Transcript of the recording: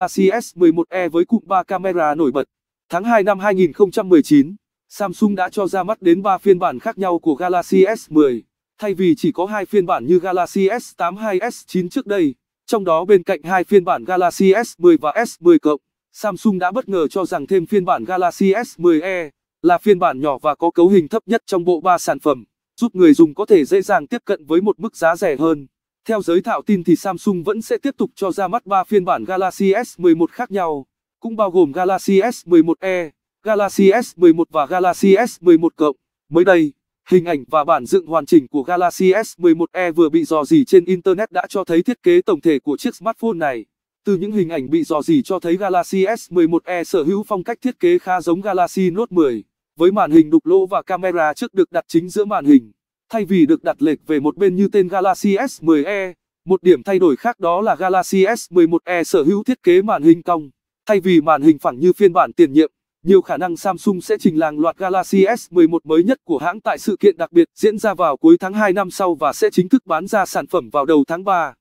ACS11e với cụm 3 camera nổi bật. Tháng 2 năm 2019, Samsung đã cho ra mắt đến 3 phiên bản khác nhau của Galaxy S10, thay vì chỉ có hai phiên bản như Galaxy S8 hay S9 trước đây. Trong đó bên cạnh hai phiên bản Galaxy S10 và S10 Samsung đã bất ngờ cho rằng thêm phiên bản Galaxy S10e là phiên bản nhỏ và có cấu hình thấp nhất trong bộ ba sản phẩm, giúp người dùng có thể dễ dàng tiếp cận với một mức giá rẻ hơn. Theo giới thạo tin thì Samsung vẫn sẽ tiếp tục cho ra mắt 3 phiên bản Galaxy S11 khác nhau, cũng bao gồm Galaxy S11e, Galaxy S11 và Galaxy S11 Mới đây, hình ảnh và bản dựng hoàn chỉnh của Galaxy S11e vừa bị dò dỉ trên Internet đã cho thấy thiết kế tổng thể của chiếc smartphone này. Từ những hình ảnh bị dò dỉ cho thấy Galaxy S11e sở hữu phong cách thiết kế khá giống Galaxy Note 10, với màn hình đục lỗ và camera trước được đặt chính giữa màn hình. Thay vì được đặt lệch về một bên như tên Galaxy S10e, một điểm thay đổi khác đó là Galaxy S11e sở hữu thiết kế màn hình cong. Thay vì màn hình phẳng như phiên bản tiền nhiệm, nhiều khả năng Samsung sẽ trình làng loạt Galaxy S11 mới nhất của hãng tại sự kiện đặc biệt diễn ra vào cuối tháng 2 năm sau và sẽ chính thức bán ra sản phẩm vào đầu tháng 3.